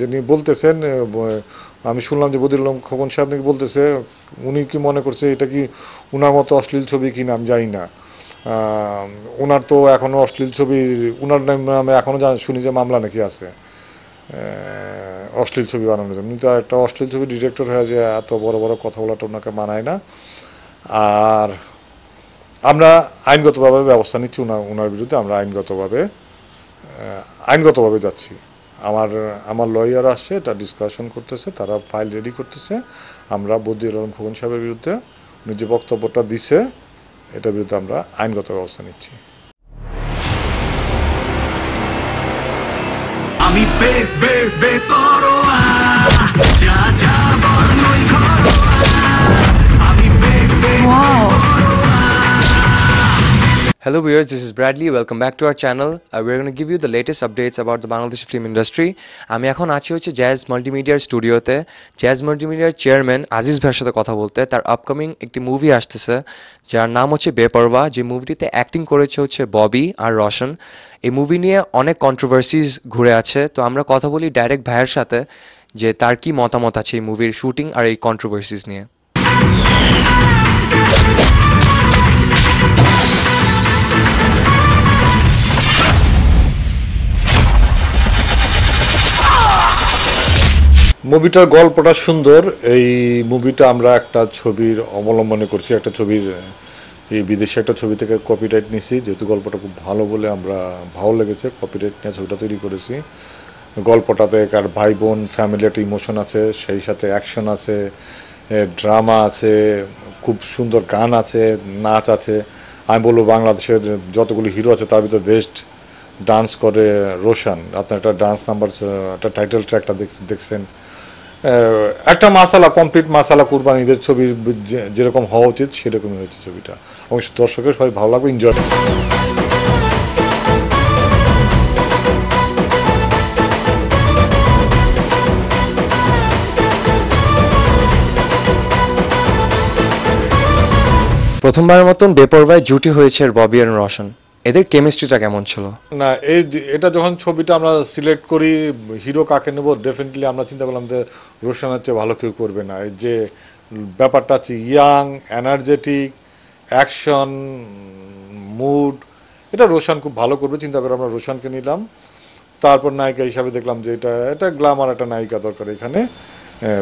যিনি বলতেছেন আমি শুনলাম যে বদির খোকন সাহেব নাকি বলতেছে উনি কি মনে করছে এটা কি উনার মতো অশ্লীল ছবি কি নাম জানি না ওনার তো এখনও অশ্লীল ছবি ওনার নামে এখনও শুনি যে মামলা নাকি আছে অশ্লীল ছবি বানানোর জন্য কিন্তু একটা অশ্লীল ছবি ডিরেক্টর হয়ে যে এত বড় বড় কথা বলাটা ওনাকে মানায় না আর আমরা আইনগতভাবে ব্যবস্থা নিচ্ছি উনার ওনার বিরুদ্ধে আমরা আইনগতভাবে আইনগতভাবে যাচ্ছি আমার আমার লয়ার আসছে এটা ডিসকাশন করতেছে তারা ফাইল রেডি করতেছে আমরা বদির আলম খোকন সাহেবের বিরুদ্ধে উনি যে বক্তব্যটা দিছে এটার বিরুদ্ধে আমরা আইনগত ব্যবস্থা নিচ্ছি আমি বে বে বেতন Hello viewers, this is Bradley. Welcome back to our channel. Uh, we're going to give you the latest updates about the Bangladeshi film industry. আমি এখন আছি হচ্ছে জ্যাজ মাল্টিমিডিয়ার স্টুডিওতে জ্যাজ মাল্টিমিডিয়ার চেয়ারম্যান আজিজ ভাইয়ের সাথে কথা বলতে তার আপকামিং একটি মুভি আসতেছে যার নাম হচ্ছে বেপরোয়া যে মুভিটিতে অ্যাক্টিং করেছে হচ্ছে ববি আর রশন এই মুভি নিয়ে অনেক কন্ট্রোভার্সিস ঘুরে আছে তো আমরা কথা বলি ডাইরেক্ট ভাইয়ের সাথে যে তার কি মতামত আছে এই মুভির শুটিং আর এই কন্ট্রোভার্সিস নিয়ে মুভিটার গল্পটা সুন্দর এই মুভিটা আমরা একটা ছবির অবলম্বনে করছি একটা ছবির এই বিদেশে একটা ছবি থেকে কপিরাইট নিয়েছি যেহেতু গল্পটা খুব ভালো বলে আমরা ভালো লেগেছে কপিরাইট নিয়ে ছবিটা তৈরি করেছি গল্পটাতে কার ভাই বোন ফ্যামিলি একটা ইমোশন আছে সেই সাথে অ্যাকশন আছে ড্রামা আছে খুব সুন্দর গান আছে নাচ আছে আমি বলবো বাংলাদেশের যতগুলি হিরো আছে তার ভিতরে বেস্ট ডান্স করে রোশন আপনার একটা ডান্স নাম্বার একটা টাইটেল ট্র্যাকটা দেখছেন একটা মাসালা কমপ্লিট মাসালা কুরবানিদের ছবি যেরকম হওয়া উচিত সেরকমই হয়েছে ছবিটা এবং দর্শকের সবাই ভালো লাগবে এনজয় প্রথমবারের মতন বেপরবায় জুটি হয়েছে ববি আর রোশন এদের কেমিস্ট্রিটা কেমন ছিল না এই এটা যখন ছবিটা আমরা সিলেক্ট করি হিরো কাকে নেব ডেফিনেটলি আমরা চিন্তা করলাম যে রোশানের চেয়ে ভালো কেউ করবে না এই যে ব্যাপারটা আছে ইয়াং এনার্জেটিক অ্যাকশন মুড এটা রোশন খুব ভালো করবে চিন্তা করে আমরা রোশনকে নিলাম তারপর নায়িকা হিসাবে দেখলাম যে এটা এটা গ্লামার একটা নায়িকা দরকার এখানে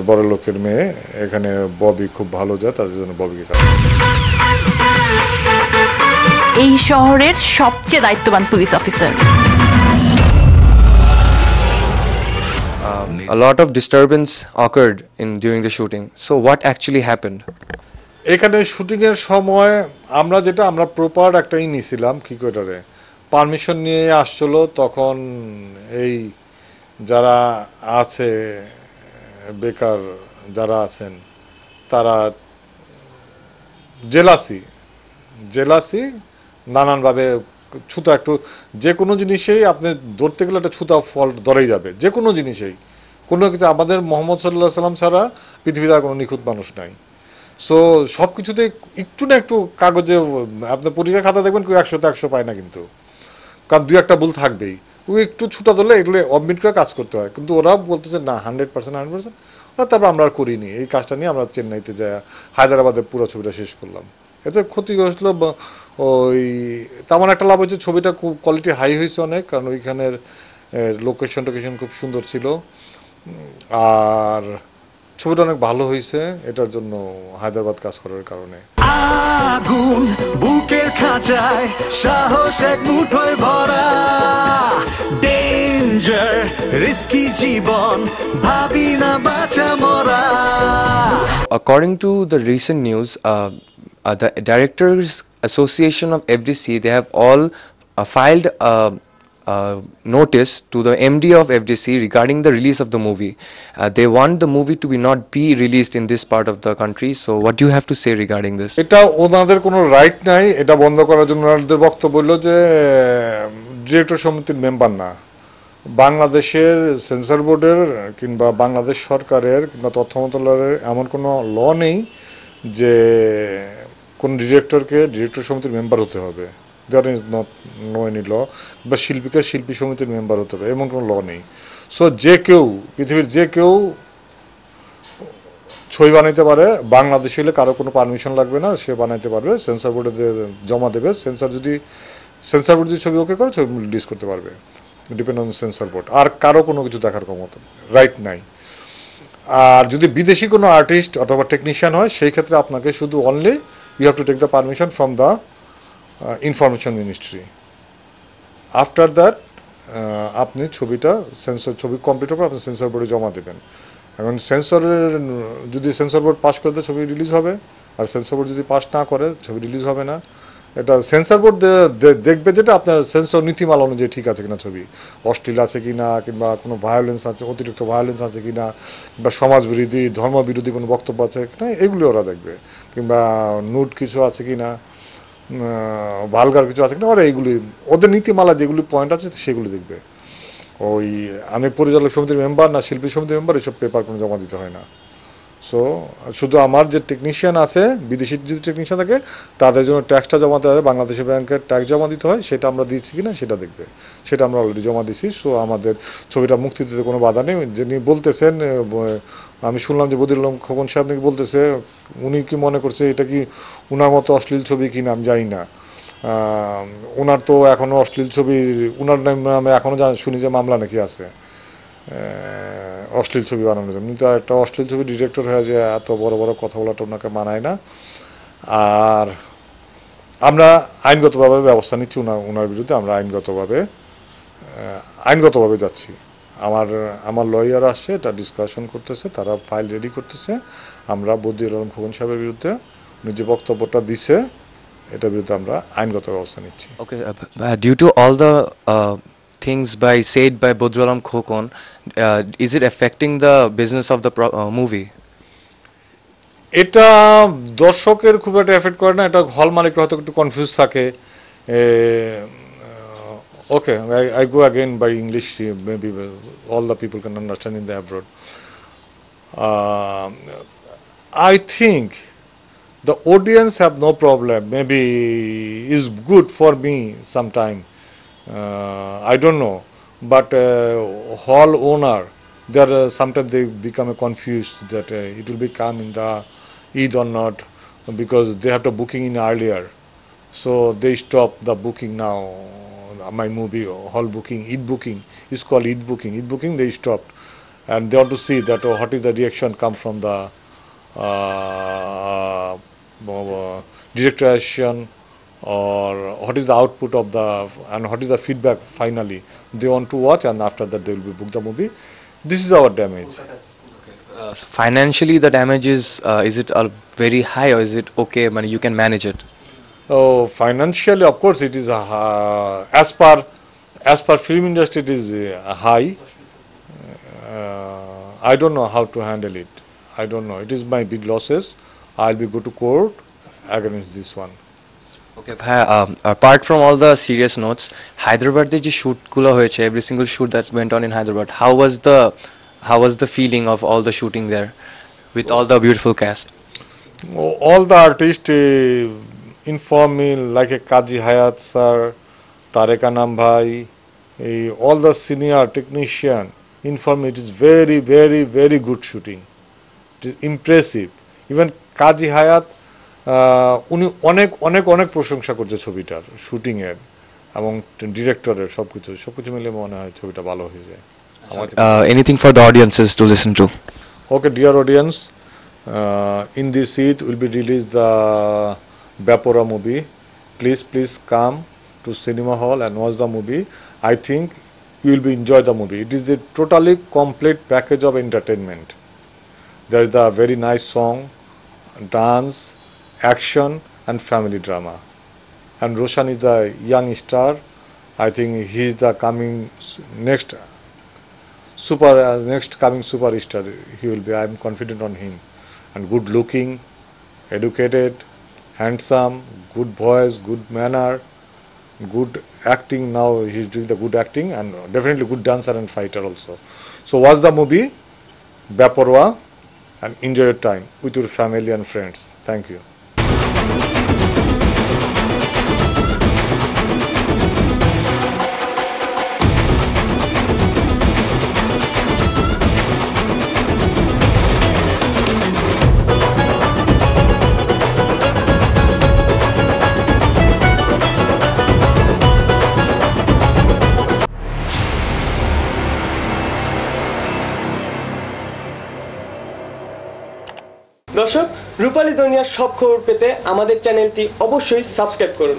বড় লোকের মেয়ে এখানে ববি খুব ভালো যায় তার জন্য ববিকে এই শহরের সবচেয়ে দায়িত্ববান police officer a lot of disturbance occurred in during the shooting. So what actually happened? এখানে শুটিং এর সময় আমরা যেটা আমরা প্রপার একটা ই নিছিলাম কি কোটারে পারমিশন নিয়ে আসছিলো তখন এই যারা আছে বেকার যারা আছেন তারা জেলাসি জেলাসি নানানভাবে ছুতা একটু যে কোনো জিনিসেই আপনি ধরতে গেলে একটা ছুতা ফল ধরেই যাবে যে কোনো জিনিসেই কোনো কিছু আমাদের মোহাম্মদ সাল্লাহ সাল্লাম ছাড়া পৃথিবীতে আর কোনো নিখুঁত মানুষ নাই সো সব কিছুতে একটু না একটু কাগজে আপনার পরীক্ষা খাতা দেখবেন কেউ একশোতে একশো পায় না কিন্তু কারণ দুই একটা ভুল থাকবেই ও একটু ছুটা ধরলে এগুলো অবমিট করে কাজ করতে হয় কিন্তু ওরা যে না হান্ড্রেড পার্সেন্ট হান্ড্রেড পার্সেন্ট ওরা তারপর আমরা আর করিনি এই কাজটা নিয়ে আমরা চেন্নাইতে যা হায়দ্রাবাদে পুরো ছবিটা শেষ করলাম এতে ক্ষতি হয়েছিল ওই তেমন একটা লাভ হয়েছে ছবিটা খুব কোয়ালিটি হাই হয়েছে অনেক কারণ ওইখানের লোকেশন টোকেশন খুব সুন্দর ছিল আর ছবিটা অনেক ভালো হয়েছে এটার জন্য হায়দ্রাবাদ কাজ করার কারণে আগুন বুকের খাঁচায় সাহস এক মুঠোয় ভরা ডেঞ্জার রিস্কি জীবন ভাবি না বাঁচা মরা According to the recent news, uh, uh, the directors association of FDC they have all uh, filed a uh, uh, notice to the MD of FDC regarding the release of the movie. Uh, they want the movie to be not be released in this part of the country. So what do you have to say regarding this? এটা ওনাদের কোনো right নাই এটা বন্ধ করার জন্য ওনাদের বক্তব্য হলো যে ডিরেক্টর সমিতির মেম্বার না বাংলাদেশের সেন্সর বোর্ডের কিংবা বাংলাদেশ সরকারের কিংবা তথ্য মন্ত্রণালয়ের এমন কোনো ল নেই যে কোন ডিরেক্টরকে ডিরেক্টর সমিতির মেম্বার হতে হবে there is not no any law বা শিল্পীকে শিল্পী সমিতির মেম্বার হতে হবে এমন কোনো ল নেই সো যে কেউ পৃথিবীর যে কেউ ছবি বানাইতে পারে বাংলাদেশে হলে কারো কোনো পারমিশন লাগবে না সে বানাইতে পারবে সেন্সার বোর্ডে জমা দেবে সেন্সার যদি সেন্সার বোর্ড যদি ছবি ওকে করে ছবি রিলিজ করতে পারবে ডিপেন্ড অন সেন্সার বোর্ড আর কারো কোনো কিছু দেখার ক্ষমতা রাইট নাই আর যদি বিদেশি কোনো আর্টিস্ট অথবা টেকনিশিয়ান হয় সেই ক্ষেত্রে আপনাকে শুধু only you have to take the permission from the uh, information ministry after that uh, আপনি ছবিটা সেন্সর ছবি কমপ্লিট হবে আপনি সেন্সর বোর্ডে জমা দেবেন এখন সেন্সরের যদি সেন্সর বোর্ড পাস করে তো ছবি রিলিজ হবে আর সেন্সর বোর্ড যদি পাস না করে ছবি রিলিজ হবে না এটা সেন্সর বোর্ড দেখবে যেটা আপনার সেন্সর নীতিমালা অনুযায়ী ঠিক আছে কিনা ছবি অশ্লীল আছে কি না কিংবা কোনো ভায়োলেন্স আছে অতিরিক্ত ভায়োলেন্স আছে কি না কিংবা সমাজবিরোধী ধর্মবিরোধী কোনো বক্তব্য আছে কিনা এগুলি ওরা দেখবে কিংবা নুট কিছু আছে কি না ভালগার কিছু আছে কিনা ওরা এইগুলি ওদের নীতিমালা যেগুলি পয়েন্ট আছে সেগুলি দেখবে ওই আমি পরিচালক সমিতির মেম্বার না শিল্পী সমিতির মেম্বার এসব পেপার কোনো জমা দিতে হয় না সো শুধু আমার যে টেকনিশিয়ান আছে বিদেশি যদি টেকনিশিয়ান থাকে তাদের জন্য ট্যাক্সটা জমা দিতে হয় বাংলাদেশের ব্যাংকের ট্যাক্স জমা দিতে হয় সেটা আমরা দিচ্ছি কিনা সেটা দেখবে সেটা আমরা অলরেডি জমা দিছি সো আমাদের ছবিটা মুক্তি দিতে কোনো বাধা নেই যিনি বলতেছেন আমি শুনলাম যে বদির খোকন সাহেব নাকি বলতেছে উনি কি মনে করছে এটা কি উনার মতো অশ্লীল ছবি কি আমি জানি না ওনার তো এখনও অশ্লীল ছবি ওনার নামে এখনও শুনি যে মামলা নাকি আছে অশ্লীল ছবি বানানোর জন্য কিন্তু একটা অশ্লীল ছবি ডিরেক্টর হয়ে যে এত বড় বড় কথা বলাটা ওনাকে মানায় না আর আমরা আইনগতভাবে ব্যবস্থা নিচ্ছি ওনার বিরুদ্ধে আমরা আইনগতভাবে আইনগতভাবে যাচ্ছি আমার আমার লয়ার আসছে এটা ডিসকাশন করতেছে তারা ফাইল রেডি করতেছে আমরা বদিউল আলম খোকন সাহেবের বিরুদ্ধে উনি যে বক্তব্যটা দিছে এটার বিরুদ্ধে আমরা আইনগত ব্যবস্থা নিচ্ছি okay due to all the things by said by Bodhralam Khokon, uh, is it affecting the business of the pro, uh, movie? এটা দর্শকের খুব একটা এফেক্ট করে না এটা হল মালিকরা হয়তো একটু কনফিউজ থাকে okay I go again by English maybe all the people can understand in the abroad I think the audience have no problem maybe is good for me sometime I don't know, but hall owner, they are, sometimes they become confused that it will be come in the Eid or not because they have to booking in earlier. So they stop the booking now. My movie hall booking, Eid booking is called Eid booking. Eid booking they stopped, and they want to see that oh, what is the reaction come from the uh, uh, direction or what is the output of the and what is the feedback finally they want to watch and after that they will be book the movie this is our damage okay. uh, financially the damage is uh, is it a very high or is it okay money you can manage it oh financially of course it is uh, as per as per film industry it is uh, high uh, i don't know how to handle it i don't know it is my big losses i'll be go to court against this one okay ভাই apart from all the serious notes হায়দ্রাবাদে যে শ্যুটগুলো হয়েছে every single shoot that's went on in Hyderabad how was the how was the feeling of all the shooting there with all the beautiful cast all the artist inform me like a Kazi Hayat sir তারেকা নাম ভাই এই all the senior technician inform it is very very very good shooting it is impressive even Kazi Hayat উনি অনেক অনেক অনেক প্রশংসা করছে ছবিটার শুটিংয়ের এবং ডিরেক্টরের সব কিছু সব কিছু মিলে মনে হয় ছবিটা ভালো হয়েছে anything for the audiences to listen to okay dear audience in this it will be release the ব্যাপোরা movie please please come to cinema hall and watch the movie I think you will be enjoy the movie it is the totally complete package of entertainment there is the very nice song dance action and family drama. And Roshan is the young star. I think he is the coming next super uh, next coming superstar. He will be. I am confident on him. And good looking, educated, handsome, good voice, good manner, good acting. Now he is doing the good acting and definitely good dancer and fighter also. So watch the movie, Baporwa, and enjoy your time with your family and friends. Thank you. রূপালী দুনিয়ার সব খবর পেতে আমাদের চ্যানেলটি অবশ্যই subscribe করুন